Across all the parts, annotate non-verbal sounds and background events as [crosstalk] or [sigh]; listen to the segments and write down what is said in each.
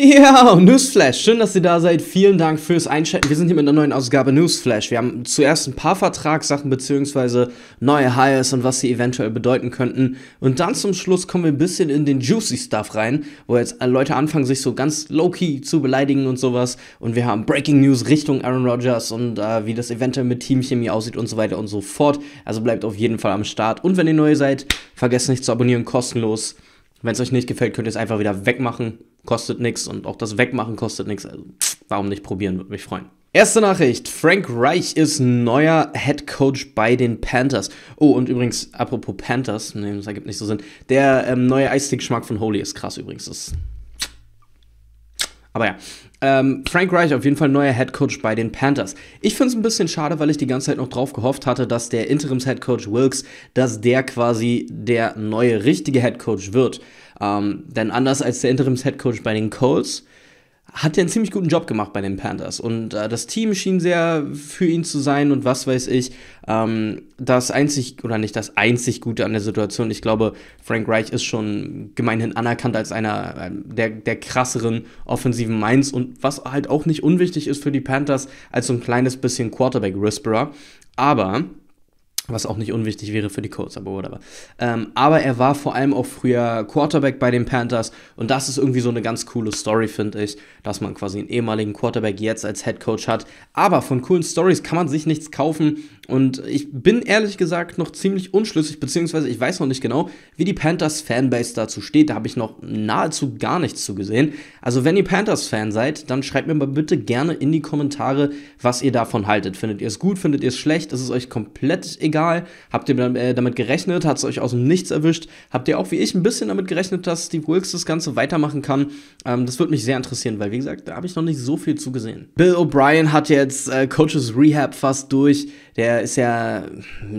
Ja, Newsflash. Schön, dass ihr da seid. Vielen Dank fürs Einschalten. Wir sind hier mit einer neuen Ausgabe Newsflash. Wir haben zuerst ein paar Vertragssachen bzw. neue Hires und was sie eventuell bedeuten könnten. Und dann zum Schluss kommen wir ein bisschen in den Juicy Stuff rein, wo jetzt Leute anfangen, sich so ganz low-key zu beleidigen und sowas. Und wir haben Breaking News Richtung Aaron Rodgers und äh, wie das eventuell mit Teamchemie aussieht und so weiter und so fort. Also bleibt auf jeden Fall am Start. Und wenn ihr neu seid, vergesst nicht zu abonnieren, kostenlos. Wenn es euch nicht gefällt, könnt ihr es einfach wieder wegmachen kostet nichts und auch das Wegmachen kostet nichts. Also, warum nicht probieren, würde mich freuen. Erste Nachricht: Frank Reich ist neuer Head Coach bei den Panthers. Oh, und übrigens, apropos Panthers, ne, das ergibt nicht so Sinn. Der ähm, neue Eisstick-Geschmack von Holy ist krass übrigens. Das aber ja, ähm, Frank Reich auf jeden Fall neuer Head Coach bei den Panthers. Ich finde es ein bisschen schade, weil ich die ganze Zeit noch drauf gehofft hatte, dass der Interims Head Coach Wilkes, dass der quasi der neue richtige Head Coach wird. Ähm, denn anders als der Interims-Headcoach bei den Colts, hat er einen ziemlich guten Job gemacht bei den Panthers. Und äh, das Team schien sehr für ihn zu sein und was weiß ich. Ähm, das einzig, oder nicht das einzig Gute an der Situation, ich glaube, Frank Reich ist schon gemeinhin anerkannt als einer ähm, der, der krasseren offensiven Minds und was halt auch nicht unwichtig ist für die Panthers, als so ein kleines bisschen Quarterback-Whisperer. Aber was auch nicht unwichtig wäre für die Colts, aber whatever. Ähm, aber er war vor allem auch früher Quarterback bei den Panthers und das ist irgendwie so eine ganz coole Story, finde ich, dass man quasi einen ehemaligen Quarterback jetzt als Head Coach hat. Aber von coolen Stories kann man sich nichts kaufen und ich bin ehrlich gesagt noch ziemlich unschlüssig, beziehungsweise ich weiß noch nicht genau, wie die Panthers Fanbase dazu steht. Da habe ich noch nahezu gar nichts zu gesehen. Also wenn ihr Panthers Fan seid, dann schreibt mir mal bitte gerne in die Kommentare, was ihr davon haltet. Findet ihr es gut, findet ihr es schlecht, ist es euch komplett egal? egal? Habt ihr äh, damit gerechnet? Hat es euch aus dem Nichts erwischt? Habt ihr auch wie ich ein bisschen damit gerechnet, dass Steve Wilkes das Ganze weitermachen kann? Ähm, das würde mich sehr interessieren, weil wie gesagt, da habe ich noch nicht so viel zugesehen. Bill O'Brien hat jetzt äh, Coaches Rehab fast durch. Der ist ja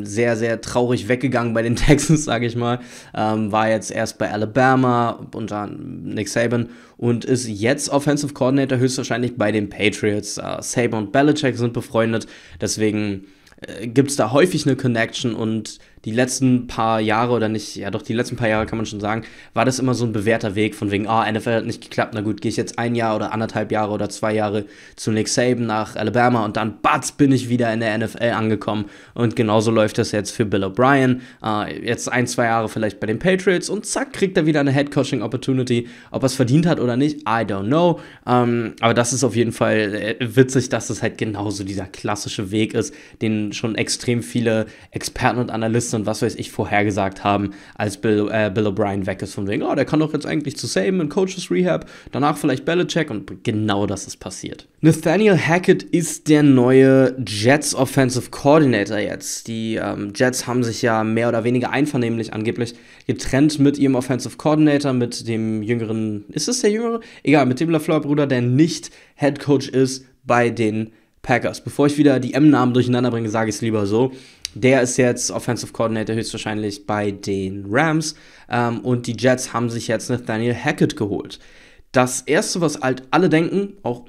sehr, sehr traurig weggegangen bei den [laughs] Texans, sage ich mal. Ähm, war jetzt erst bei Alabama und dann Nick Saban und ist jetzt Offensive Coordinator höchstwahrscheinlich bei den Patriots. Äh, Saban und Belichick sind befreundet, deswegen äh, gibt es da häufig eine Connection und die letzten paar Jahre oder nicht, ja doch, die letzten paar Jahre kann man schon sagen, war das immer so ein bewährter Weg von wegen, ah, oh, NFL hat nicht geklappt, na gut, gehe ich jetzt ein Jahr oder anderthalb Jahre oder zwei Jahre zu Nick Saban nach Alabama und dann, batz, bin ich wieder in der NFL angekommen. Und genauso läuft das jetzt für Bill O'Brien. Äh, jetzt ein, zwei Jahre vielleicht bei den Patriots und zack, kriegt er wieder eine Head Coaching Opportunity. Ob er es verdient hat oder nicht, I don't know. Ähm, aber das ist auf jeden Fall äh, witzig, dass es halt genauso dieser klassische Weg ist, den schon extrem viele Experten und Analysten Analysten und was weiß ich vorhergesagt haben, als Bill, äh, Bill O'Brien weg ist, von wegen, oh, der kann doch jetzt eigentlich zu Saban in Coaches Rehab, danach vielleicht Belichick und genau das ist passiert. Nathaniel Hackett ist der neue Jets Offensive Coordinator jetzt. Die ähm, Jets haben sich ja mehr oder weniger einvernehmlich angeblich getrennt mit ihrem Offensive Coordinator, mit dem jüngeren, ist es der jüngere? Egal, mit dem LaFleur-Bruder, der nicht Head Coach ist bei den Packers. Bevor ich wieder die M-Namen durcheinander bringe, sage ich es lieber so. Der ist jetzt Offensive Coordinator höchstwahrscheinlich bei den Rams. Ähm, und die Jets haben sich jetzt Nathaniel Hackett geholt. Das Erste, was halt alle denken, auch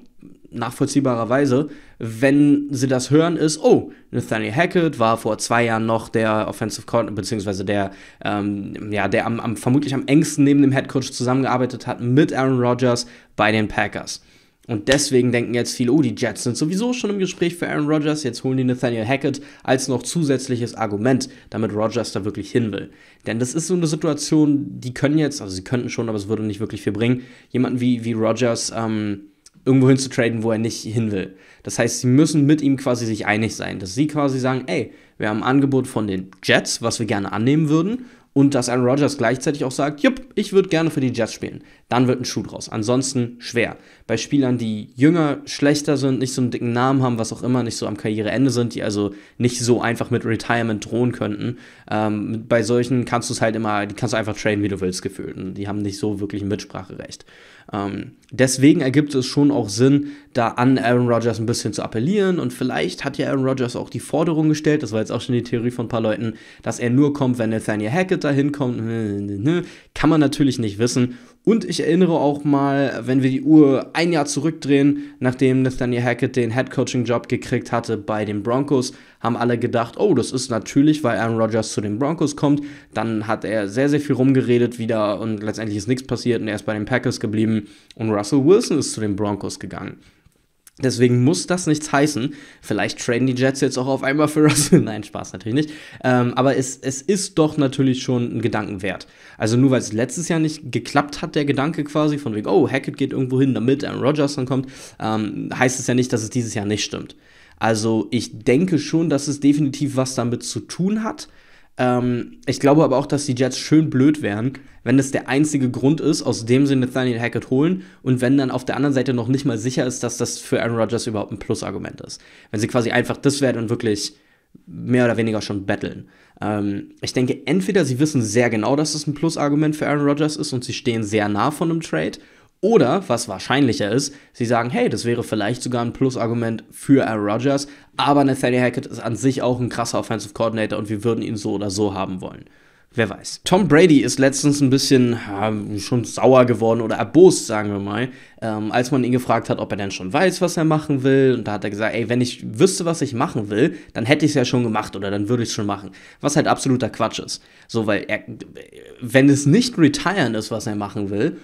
nachvollziehbarerweise, wenn sie das hören, ist, oh, Nathaniel Hackett war vor zwei Jahren noch der Offensive Coordinator, beziehungsweise der, ähm, ja, der am, am, vermutlich am engsten neben dem Head Coach zusammengearbeitet hat mit Aaron Rodgers bei den Packers. Und deswegen denken jetzt viele, oh, die Jets sind sowieso schon im Gespräch für Aaron Rodgers, jetzt holen die Nathaniel Hackett als noch zusätzliches Argument, damit Rodgers da wirklich hin will. Denn das ist so eine Situation, die können jetzt, also sie könnten schon, aber es würde nicht wirklich viel bringen, jemanden wie, wie Rodgers ähm, irgendwo hin zu traden, wo er nicht hin will. Das heißt, sie müssen mit ihm quasi sich einig sein, dass sie quasi sagen, ey, wir haben ein Angebot von den Jets, was wir gerne annehmen würden und dass Aaron Rodgers gleichzeitig auch sagt, jupp, ich würde gerne für die Jets spielen. Dann wird ein Schuh draus. Ansonsten schwer. Bei Spielern, die jünger, schlechter sind, nicht so einen dicken Namen haben, was auch immer, nicht so am Karriereende sind, die also nicht so einfach mit Retirement drohen könnten. Ähm, bei solchen kannst du es halt immer, die kannst du einfach traden, wie du willst, gefühlt. Und die haben nicht so wirklich ein Mitspracherecht. Ähm, deswegen ergibt es schon auch Sinn, da an Aaron Rodgers ein bisschen zu appellieren. Und vielleicht hat ja Aaron Rodgers auch die Forderung gestellt, das war jetzt auch schon die Theorie von ein paar Leuten, dass er nur kommt, wenn Nathaniel Hackett Schritt dahin kommt, ne, ne, ne, kann man natürlich nicht wissen. Und ich erinnere auch mal, wenn wir die Uhr ein Jahr zurückdrehen, nachdem Nathaniel Hackett den Head-Coaching-Job gekriegt hatte bei den Broncos, haben alle gedacht, oh, das ist natürlich, weil Aaron Rodgers zu den Broncos kommt. Dann hat er sehr, sehr viel rumgeredet wieder und letztendlich ist nichts passiert und er ist bei den Packers geblieben und Russell Wilson ist zu den Broncos gegangen. Deswegen muss das nichts heißen. Vielleicht traden die Jets jetzt auch auf einmal für [laughs] Russell. Nein, Spaß natürlich nicht. Ähm, aber es, es ist doch natürlich schon ein Gedanken wert. Also nur weil es letztes Jahr nicht geklappt hat, der Gedanke quasi von wegen, oh, Hackett geht irgendwo hin, damit Aaron Rodgers dann kommt, ähm, heißt es ja nicht, dass es dieses Jahr nicht stimmt. Also ich denke schon, dass es definitiv was damit zu tun hat. Ähm, ich glaube aber auch, dass die Jets schön blöd wären, wenn das der einzige Grund ist, aus dem sie Nathaniel Hackett holen und wenn dann auf der anderen Seite noch nicht mal sicher ist, dass das für Aaron Rodgers überhaupt ein Plusargument ist. Wenn sie quasi einfach das wäre und wirklich mehr oder weniger schon betteln. Ähm, ich denke, entweder sie wissen sehr genau, dass es das ein Plusargument für Aaron Rodgers ist und sie stehen sehr nah von einem Trade oder, was wahrscheinlicher ist, sie sagen, hey, das wäre vielleicht sogar ein Plusargument für Aaron Rodgers, aber Nathaniel Hackett ist an sich auch ein krasser Offensive Coordinator und wir würden ihn so oder so haben wollen. Wer weiß. Tom Brady ist letztens ein bisschen äh, schon sauer geworden oder erbost, sagen wir mal, ähm, als man ihn gefragt hat, ob er denn schon weiß, was er machen will. Und da hat er gesagt, ey, wenn ich wüsste, was ich machen will, dann hätte ich es ja schon gemacht oder dann würde ich es schon machen. Was halt absoluter Quatsch ist. So, weil er, wenn es nicht retiren ist, was er machen will,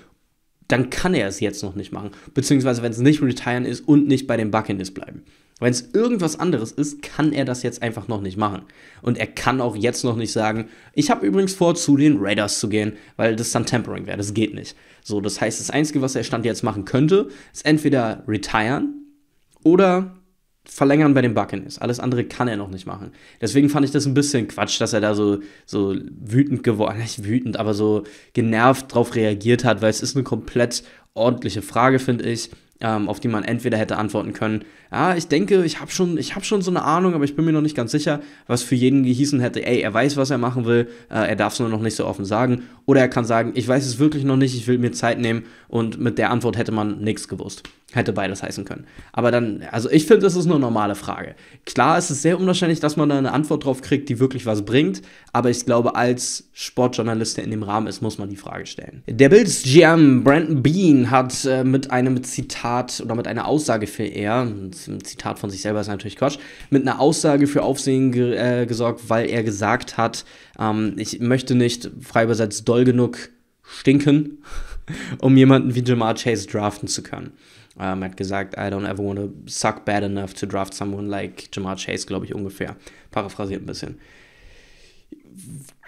dann kann er es jetzt noch nicht machen. Beziehungsweise, wenn es nicht retiren ist und nicht bei den Buccaneers bleiben. Wenn es irgendwas anderes ist, kann er das jetzt einfach noch nicht machen. Und er kann auch jetzt noch nicht sagen, ich habe übrigens vor, zu den Raiders zu gehen, weil das dann Tempering wäre. Das geht nicht. So, das heißt, das Einzige, was er Stand jetzt machen könnte, ist entweder retiren oder verlängern bei den Buccaneers. Alles andere kann er noch nicht machen. Deswegen fand ich das ein bisschen Quatsch, dass er da so, so wütend geworden, [laughs] nicht wütend, aber so genervt drauf reagiert hat, weil es ist eine komplett ordentliche Frage, finde ich, ähm, auf die man entweder hätte antworten können, ja, ich denke, ich habe schon, hab schon so eine Ahnung, aber ich bin mir noch nicht ganz sicher, was für jeden gehießen hätte, ey, er weiß, was er machen will, äh, er darf es nur noch nicht so offen sagen. Oder er kann sagen, ich weiß es wirklich noch nicht, ich will mir Zeit nehmen und mit der Antwort hätte man nichts gewusst. Hätte beides heißen können. Aber dann, also ich finde, das ist eine normale Frage. Klar ist es sehr unwahrscheinlich, dass man da eine Antwort drauf kriegt, die wirklich was bringt, aber ich glaube, als Sportjournalist, der in dem Rahmen ist, muss man die Frage stellen. Der Bills GM Brandon Bean hat äh, mit einem Zitat oder mit einer Aussage für er, ein Zitat von sich selber ist natürlich Quatsch, mit einer Aussage für Aufsehen ge äh, gesorgt, weil er gesagt hat, ähm, ich möchte nicht, frei übersetzt, doll genug stinken, [laughs] um jemanden wie Jamar Chase draften zu können. Ähm, er hat gesagt, I don't ever want to suck bad enough to draft someone like Jamal Chase, glaube ich ungefähr. Paraphrasiert ein bisschen.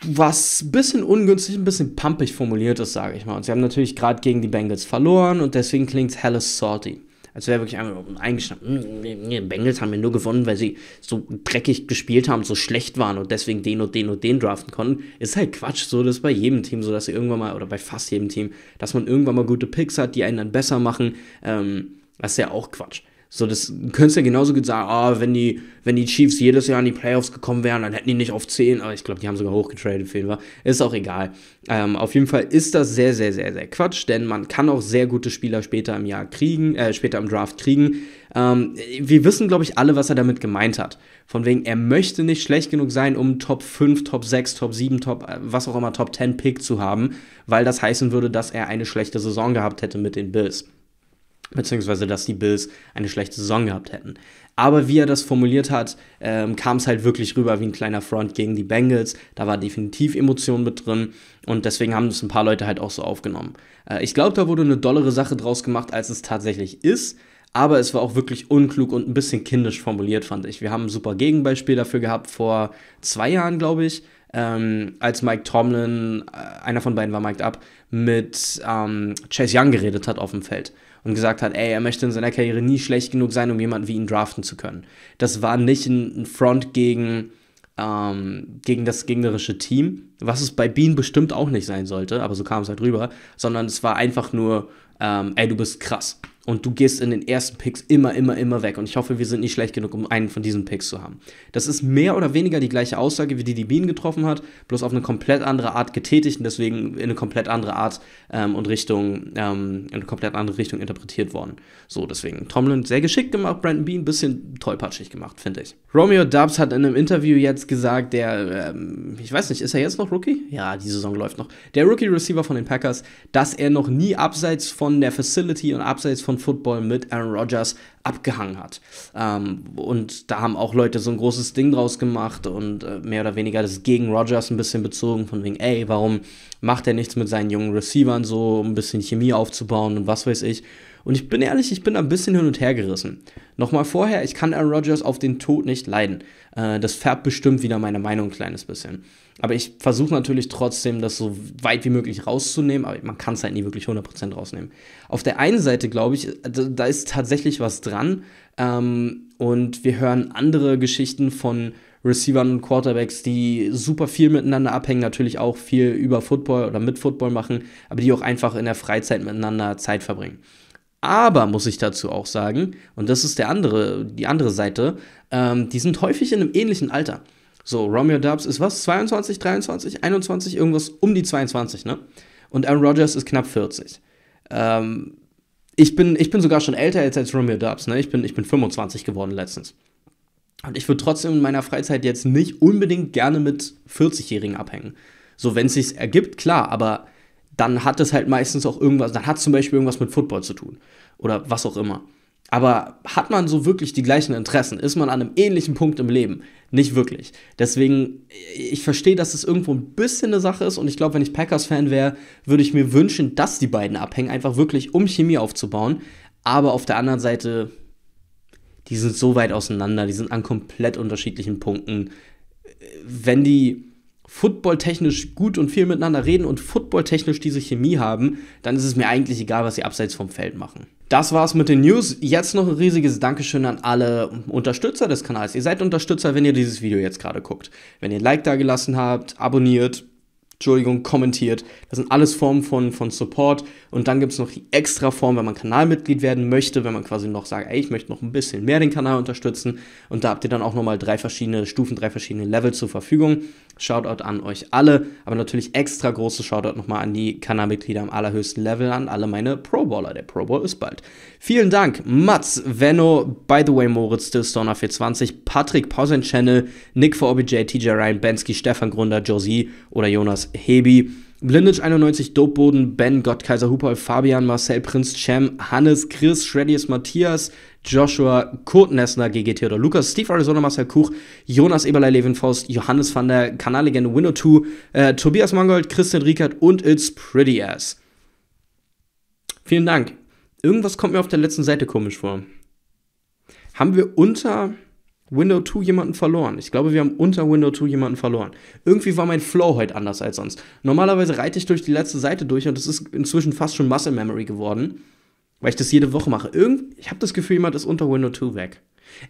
Was ein bisschen ungünstig, ein bisschen pumpig formuliert ist, sage ich mal. Und sie haben natürlich gerade gegen die Bengals verloren und deswegen klingt es helles salty. Als wäre wirklich eingeschnappt. Hm, Bengals haben ja nur gewonnen, weil sie so dreckig gespielt haben, so schlecht waren und deswegen den und den und den draften konnten. Ist halt Quatsch, so das ist bei jedem Team so, dass sie irgendwann mal, oder bei fast jedem Team, dass man irgendwann mal gute Picks hat, die einen dann besser machen. Ähm, das ist ja auch Quatsch. So, das könntest du ja genauso gut sagen, ah, wenn die, wenn die Chiefs jedes Jahr in die Playoffs gekommen wären, dann hätten die nicht auf 10, aber ich glaube, die haben sogar hochgetradet, Fehler. Ist auch egal. Ähm, auf jeden Fall ist das sehr, sehr, sehr, sehr Quatsch, denn man kann auch sehr gute Spieler später im Jahr kriegen, äh, später im Draft kriegen. Ähm, wir wissen, glaube ich, alle, was er damit gemeint hat. Von wegen, er möchte nicht schlecht genug sein, um Top 5, Top 6, Top 7, Top, äh, was auch immer, Top 10 Pick zu haben, weil das heißen würde, dass er eine schlechte Saison gehabt hätte mit den Bills beziehungsweise dass die Bills eine schlechte Saison gehabt hätten. Aber wie er das formuliert hat, ähm, kam es halt wirklich rüber wie ein kleiner Front gegen die Bengals. Da war definitiv Emotion mit drin und deswegen haben es ein paar Leute halt auch so aufgenommen. Äh, ich glaube, da wurde eine dollere Sache draus gemacht, als es tatsächlich ist. Aber es war auch wirklich unklug und ein bisschen kindisch formuliert, fand ich. Wir haben ein super Gegenbeispiel dafür gehabt vor zwei Jahren, glaube ich, ähm, als Mike Tomlin, äh, einer von beiden war Mike Up, mit ähm, Chase Young geredet hat auf dem Feld und gesagt hat, ey, er möchte in seiner Karriere nie schlecht genug sein, um jemanden wie ihn draften zu können. Das war nicht ein, Front gegen, ähm, gegen das gegnerische Team, was es bei Bean bestimmt auch nicht sein sollte, aber so kam es halt rüber, sondern es war einfach nur, ähm, ey, du bist krass. Und du gehst in den ersten Picks immer, immer, immer weg. Und ich hoffe, wir sind nicht schlecht genug, um einen von diesen Picks zu haben. Das ist mehr oder weniger die gleiche Aussage, wie die die Bienen getroffen hat, bloß auf eine komplett andere Art getätigt und deswegen in eine komplett andere Art ähm, und Richtung, ähm, in eine komplett andere Richtung interpretiert worden. So, deswegen Tomlin sehr geschickt gemacht, Brandon Bean ein bisschen tollpatschig gemacht, finde ich. Romeo Dubs hat in einem Interview jetzt gesagt, der, ähm, ich weiß nicht, ist er jetzt noch Rookie? Ja, die Saison läuft noch. Der Rookie-Receiver von den Packers, dass er noch nie abseits von der Facility und abseits von Football mit Aaron Rodgers abgehangen hat. Ähm, und da haben auch Leute so ein großes Ding draus gemacht und äh, mehr oder weniger das gegen Rodgers ein bisschen bezogen, von wegen, ey, warum macht er nichts mit seinen jungen Receivern so, um ein bisschen Chemie aufzubauen und was weiß ich. Und ich bin ehrlich, ich bin ein bisschen hin und her gerissen. Nochmal vorher, ich kann Aaron Rodgers auf den Tod nicht leiden. Äh, das färbt bestimmt wieder meine Meinung ein kleines bisschen. Aber ich versuche natürlich trotzdem, das so weit wie möglich rauszunehmen, aber man kann es halt nie wirklich 100% rausnehmen. Auf der einen Seite glaube ich, da ist tatsächlich was dran. Ähm, und wir hören andere Geschichten von Receivern und Quarterbacks, die super viel miteinander abhängen, natürlich auch viel über Football oder mit Football machen, aber die auch einfach in der Freizeit miteinander Zeit verbringen. Aber muss ich dazu auch sagen, und das ist der andere, die andere Seite, ähm, die sind häufig in einem ähnlichen Alter. So, Romeo Dubs ist was? 22, 23, 21, irgendwas um die 22, ne? Und Aaron Rodgers ist knapp 40. Ähm, ich, bin, ich bin sogar schon älter jetzt als Romeo Dubs, ne? Ich bin, ich bin 25 geworden letztens. Und ich würde trotzdem in meiner Freizeit jetzt nicht unbedingt gerne mit 40-Jährigen abhängen. So, wenn es sich ergibt, klar, aber dann hat es halt meistens auch irgendwas, dann hat es zum Beispiel irgendwas mit Football zu tun oder was auch immer. Aber hat man so wirklich die gleichen Interessen? Ist man an einem ähnlichen Punkt im Leben? Nicht wirklich. Deswegen, ich verstehe, dass es irgendwo ein bisschen eine Sache ist und ich glaube, wenn ich Packers-Fan wäre, würde ich mir wünschen, dass die beiden abhängen, einfach wirklich um Chemie aufzubauen. Aber auf der anderen Seite, die sind so weit auseinander, die sind an komplett unterschiedlichen Punkten. Wenn die footballtechnisch gut und viel miteinander reden und footballtechnisch diese Chemie haben, dann ist es mir eigentlich egal, was sie abseits vom Feld machen. Das war's mit den News. Jetzt noch ein riesiges Dankeschön an alle Unterstützer des Kanals. Ihr seid Unterstützer, wenn ihr dieses Video jetzt gerade guckt. Wenn ihr ein Like da gelassen habt, abonniert, Entschuldigung, kommentiert. Das sind alles Formen von, von Support und dann gibt es noch die extra Form, wenn man Kanalmitglied werden möchte, wenn man quasi noch sagt, ey, ich möchte noch ein bisschen mehr den Kanal unterstützen. Und da habt ihr dann auch nochmal drei verschiedene Stufen, drei verschiedene Level zur Verfügung. Shoutout an euch alle, aber natürlich extra großes Shoutout nochmal an die Kanalmitglieder am allerhöchsten Level, an alle meine Pro Bowler. Der Pro Bowl ist bald. Vielen Dank, Mats, Venno, by the way, Moritz, Dillstoner 420, Patrick, Pausen Channel, Nick for OBJ, TJ Ryan, Bensky, Stefan Grunder, Josie oder Jonas Hebi. Blindage 91, Dopeboden, Ben Gott, Kaiser Hupol, Fabian, Marcel Prinz, Cem, Hannes, Chris, Shreddies, Matthias, Joshua, Kurt Nessner, GG Theodor Lukas, Steve Arizona, Marcel Kuch, Jonas Eberlei, Levin Faust, Johannes van der, Kanallegende Winnetou, äh, Tobias Mangold, Christian Riekert und It's Pretty Ass. Vielen Dank. Irgendwas kommt mir auf der letzten Seite komisch vor. Haben wir unter Window 2 jemanden verloren. Ich glaube, wir haben unter Window 2 jemanden verloren. Irgendwie war mein Flow heute anders als sonst. Normalerweise reite ich durch die letzte Seite durch und das ist inzwischen fast schon Muscle Memory geworden, weil ich das jede Woche mache. Irgend ich habe das Gefühl, jemand ist unter Window 2 weg.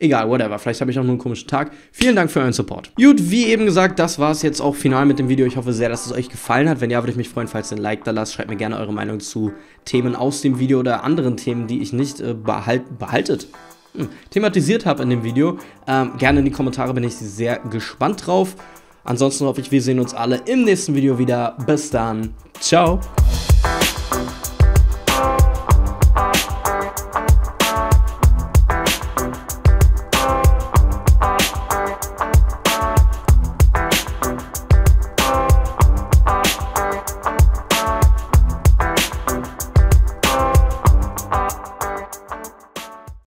Egal, whatever. Vielleicht habe ich auch nur einen komischen Tag. Vielen Dank für euren Support. Gut, wie eben gesagt, das war es jetzt auch final mit dem Video. Ich hoffe sehr, dass es euch gefallen hat. Wenn ja, würde ich mich freuen, falls ihr ein Like da lasst. Schreibt mir gerne eure Meinung zu Themen aus dem Video oder anderen Themen, die ich nicht äh, behalt behaltet thematisiert habe in dem Video. Ähm, gerne in die Kommentare, bin ich sehr gespannt drauf. Ansonsten hoffe ich, wir sehen uns alle im nächsten Video wieder. Bis dann. Ciao.